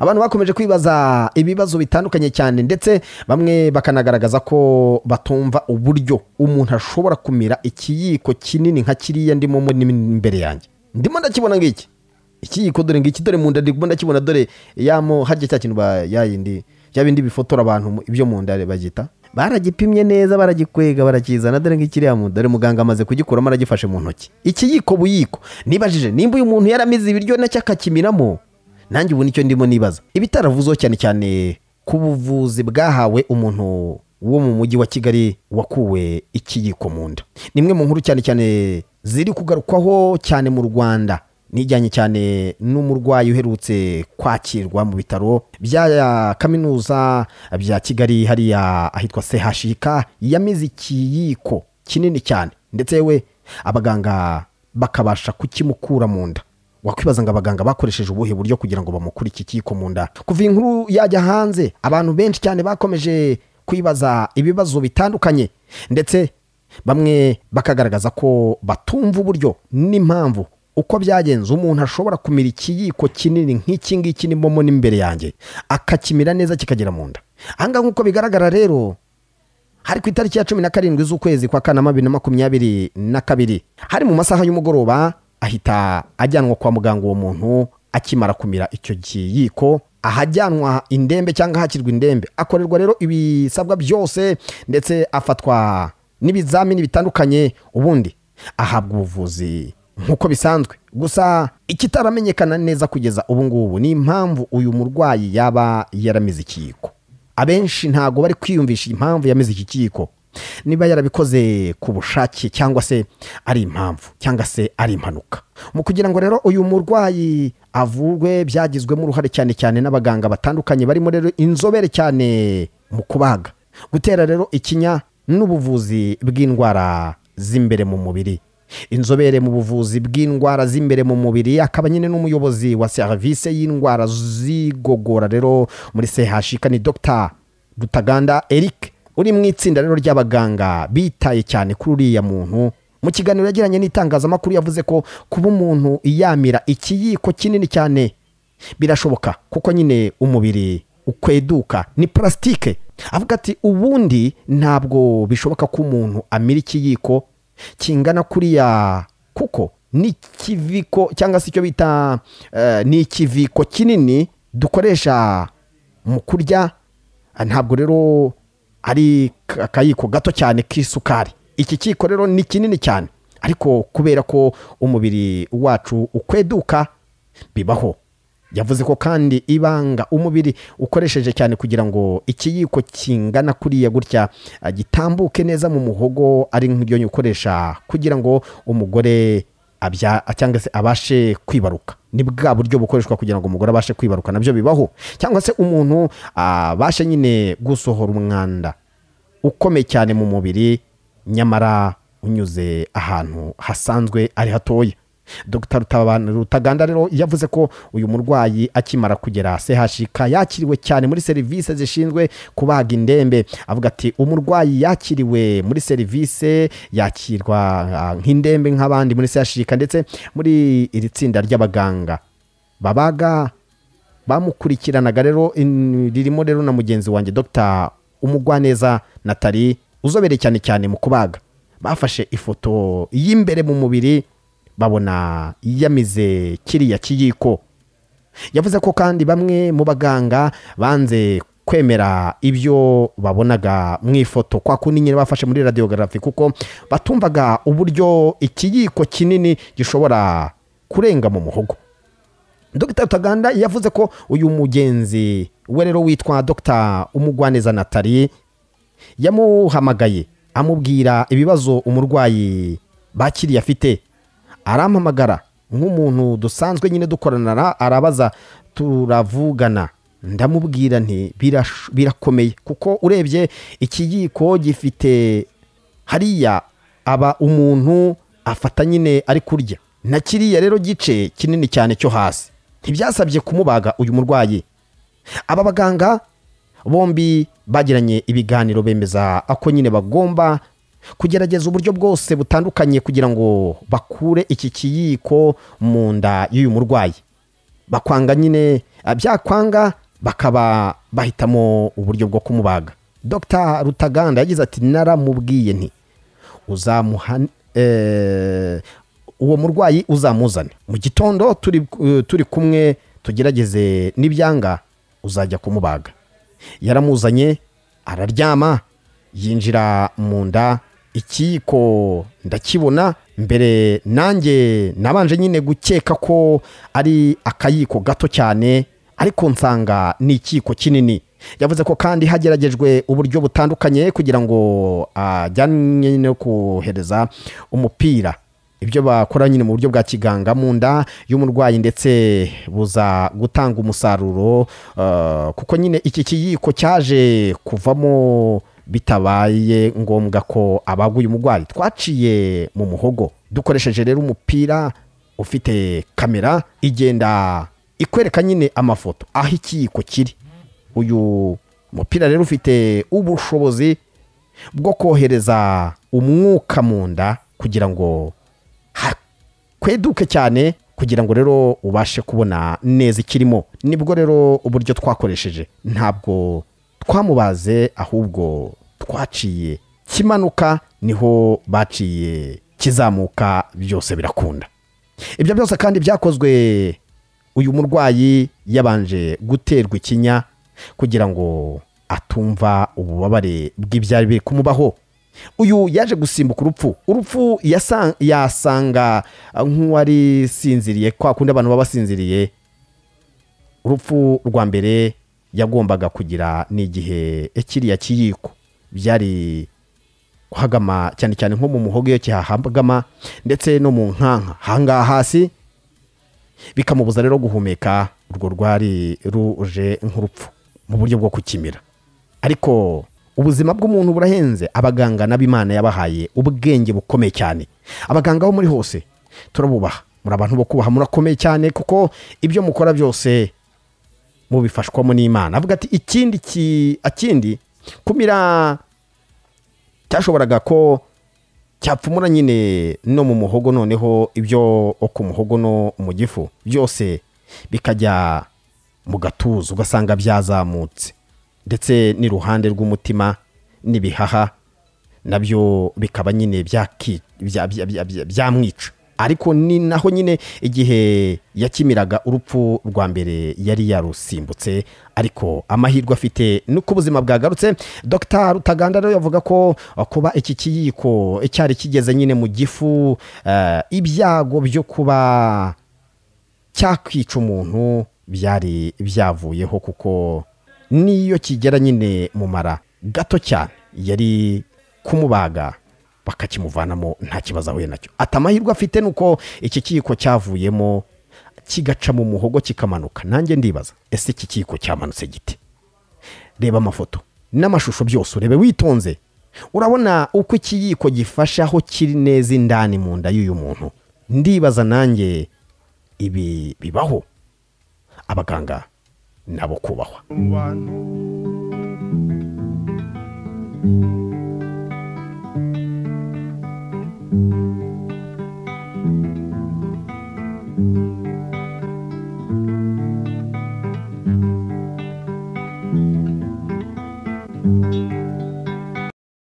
abantu bakomeje kwibaza ibibazo bitandukanye cyane ndetse bamwe bakanagaragaza ko batumva uburyo umuntu ashobora kumira ikiyiko kinini nka kiriya ndimo imbere yanjye ndimo ndakibona ngiki ikiyiko dore ngiki dore mu nda ndimo ndakibona dore yamo hajya cya kintu yayindi cya bindi bifotora abantu ibyo mu nda bagita baragipimye neza baragikwega barakizana dore ngikiriya mu dore muganga amaze kugikuramo aragifashe mu ntoki ikiyiko buyiko nibajije nimba uyu muntu yaramize ibiryo nacyo akakimiramo nanjye ubu nicyo ndimo nibaza ibitaravuzeho cyane cyane ku buvuzi bwahawe umuntu wo mu mujyi wa kigali wakuwe ikiyiko mu nda ni imwe mu nkuru cyane cyane ziri kugarukwaho cyane mu rwanda nijyanye cyane n'umurwayi uherutse kwakirwa mu bitaro bya kaminuza bya kigali hariya ahitwa sehashika yamize ikiyiko kinini cyane ndetse we abaganga bakabasha kukimukura mu nda wakwibaza ngo abaganga bakoresheje ubuhe buryo kugira ngo bamukure iki kiyiko mu nda kuva inkuru yajya hanze abantu benshi cyane bakomeje kwibaza ibibazo bitandukanye ndetse bamwe bakagaragaza ko batumva uburyo n'impamvu uko byagenze umuntu ashobora kumira ikiyiko kinini nk'iki ngiki nimo n'imbere yanjye akakimira neza kikagera mu nda ahangaha nk'uko bigaragara rero hari ku itariki ya cumi na karindwi z'ukwezi kwa kane bibiri na makumyabiri na kabiri hari mu masaha y'umugoroba ahita ajyanwa kwa muganga uwo muntu akimara kumira icyo kiyiko ahajyanwa indembe cyangwa ahakirwa indembe akorerwa rero ibisabwa byose ndetse afatwa n'ibizamini bitandukanye ubundi ahabwa ubuvuzi nk'uko bisanzwe gusa ikitaramenyekana neza kugeza ubu ngubu ni impamvu uyu murwayi yaba yaramize ikiyiko abenshi ntago bari kwiyumvisha impamvu yamize iki kiyiko niba yarabikoze ku bushake cyangwa se ari impamvu cyangwa se ari impanuka mu kugira ngo rero uyu murwayi avurwe byagizwemo uruhare cyane cyane n'abaganga batandukanye barimo rero inzobere cyane mu kubaga gutera rero ikinya n'ubuvuzi bw'indwara z'imbere mu mubiri inzobere mu buvuzi bw'indwara z'imbere mu mubiri akaba nyine n'umuyobozi wa serivisi y'indwara z'igogora rero muri sehashika ni dr Rutaganda eric uri mu itsinda rero ry'abaganga bitaye cyane kuri uriya muntu mu kiganiro yagiranye n'itangazamakuru yavuze ko kuba umuntu iyamira ikiyiko kinini cyane birashoboka kuko nyine umubiri ukweduka ni purasitike avuga ati ubundi ntabwo bishoboka ko umuntu amira ikiyiko kingana kuriya kuko n'ikiviko cyangwa se icyo bita eh, ni ikiviko kinini dukoresha mu kurya ntabwo rero hari akayiko gato cyane k'isukari iki kiko rero ni kinini cyane ariko kubera ko umubiri wacu ukweduka bibaho yavuze ko kandi ibanga umubiri ukoresheje cyane kugira ngo ikiyiko kingana kuriya gutya gitambuke neza mu muhogo ari nk'ibyo ukoresha kugira ngo umugore cyangwa se abashe kwibaruka ni bwa buryo bukoreshwa kugira ngo umugore abashe kwibaruka nabyo bibaho cyangwa se umuntu abashe nyine gusohora umwanda ukomeye cyane mu mubiri nyamara unyuze ahantu hasanzwe ari hatoya dr rutaganda rero yavuze ko uyu murwayi akimara kugera chk yakiriwe cyane muri serivisi zishinzwe kubaga indembe avuga ati umurwayi yakiriwe muri serivisi yakirwa ah, nk'indembe nk'abandi muri chk ndetse muri iri tsinda ry'abaganga babaga bamukurikiranaga rero ririmo rero na mugenzi wanjye dr umugwaneza natali uzobereye cyane cyane mu kubaga bafashe ifoto y'imbere mu mubiri babona yamize kiriya kiyiko yavuze ko kandi bamwe mu baganga banze kwemera ibyo babonaga mu ifoto kwa kundi bafashe muri radiyogarafi kuko batumvaga uburyo ikiyiko kinini gishobora kurenga mu muhogo Dr taganda yavuze ko uyu mugenzi we rero witwa Dr umugwaneza natali yamuhamagaye amubwira ibibazo umurwayi bakiriye afite arampamagara nk'umuntu dusanzwe nyine dukorana arabaza turavugana ndamubwira nti birakomeye kuko urebye ikiyiko gifite hariya aba umuntu afata nyine ari kurya na kiriya rero gice kinini cyane cyo hasi ntibyasabye kumubaga uyu murwayi aba baganga bombi bagiranye ibiganiro bemeza ako nyine bagomba kugerageza uburyo bwose butandukanye kugira ngo bakure iki kiyiko mu nda y'uyu murwayi bakwanga nyine ah, byakwanga bakaba bahitamo uburyo bwo kumubaga dr rutaganda yagize ati naramubwiye nti uzamuha eh, uwo murwayi uzamuzane mu gitondo eh, turi kumwe tugerageze n'ibyanga uzajya kumubaga yaramuzanye araryama yinjira mu nda ikiyiko ndakibona mbere nanjye nabanje nyine gukeka ko ari akayiko gato cyane ariko nsanga ni ikiyiko kinini yavuze ko kandi hageragejwe uburyo butandukanye kugira ngo ah, ajyane no kohereza umupira ibyo bakora nyine mu buryo bwa kiganga mu nda y'umurwayi ndetse buza gutanga umusaruro ah, kuko nyine iki kiyiko cyaje kuvamo bitabaye ngombwa ko abaguye uyu murwayi twaciye mu muhogo dukoresheje rero umupira ufite kamera igenda ikwereka nyine amafoto aho ikiyiko kiri uyu mupira rero ufite ubushobozi bwo kohereza umwuka mu nda kugira ngo hakweduke cyane kugira ngo rero ubashe kubona neza ikirimo nibwo rero uburyo twakoresheje ntabwo twamubaze ahubwo twaciye kimanuka niho baciye kizamuka byose birakunda ibyo byose kandi byakozwe uyu murwayi yabanje guterwa ikinya kugira ngo atumva ububabare bw'ibyari biri kumubaho uyu yaje gusimbuka urupfu urupfu yasanga nk'uwari sinziriye kwa kundi abantu baba basinziriye urupfu rwa mbere yagombaga kugira ni igihe kiriya kiyiko byari kuhagama cyane cyane nko mu muhogo iyo kihahagama ndetse no mu nkanka ahangaha hasi bikamubuza rero guhumeka urwo rwari ruje nk'urupfu mu buryo bwo kukimira ariko ubuzima bw'umuntu burahenze abaganga n'abimana yabahaye ubwenge bukomeye cyane abaganga bo muri hose turabubaha muri abantu bo kubaha murakomeye cyane kuko ibyo mukora byose mubifashwamo n'imana avuga ati ikindi kumira cyashoboraga ko cyapfumura nyine no mu muhogo noneho ibyo ku muhogo no mu gifu byose bikajya mu gatuza ugasanga byazamutse ndetse n'iruhande rw'umutima n'ibihaha nabyo bikaba nyine byamwica ariko ni naho nyine igihe yakimiraga urupfu rwa mbere yari yarusimbutse ariko amahirwe afite nuko ubuzima bwagarutse dr rutaganda rero yavuga ko kuba iki kiyiko cyari kigeze nyine mu gifu eh, ibyago byo kuba cyakwica umuntu byari byavuyeho kuko n'iyo kigera nyine mu mara gato cyane yari kumubaga bakakimuvanamo nta kibazo ahuye nacyo ati amahirwe afite ni uko iki kiyiko cyavuyemo kigaca mu muhogo kikamanuka nanjye ndibaza ese iki kiyiko cyamanutse gite reba amafoto n'amashusho byose urebe witonze urabona uko ikiyiko gifashe aho kiri neza indani mu nda y'uyu muntu ndibaza nanjye ibi bibaho abaganga nabo kubahwa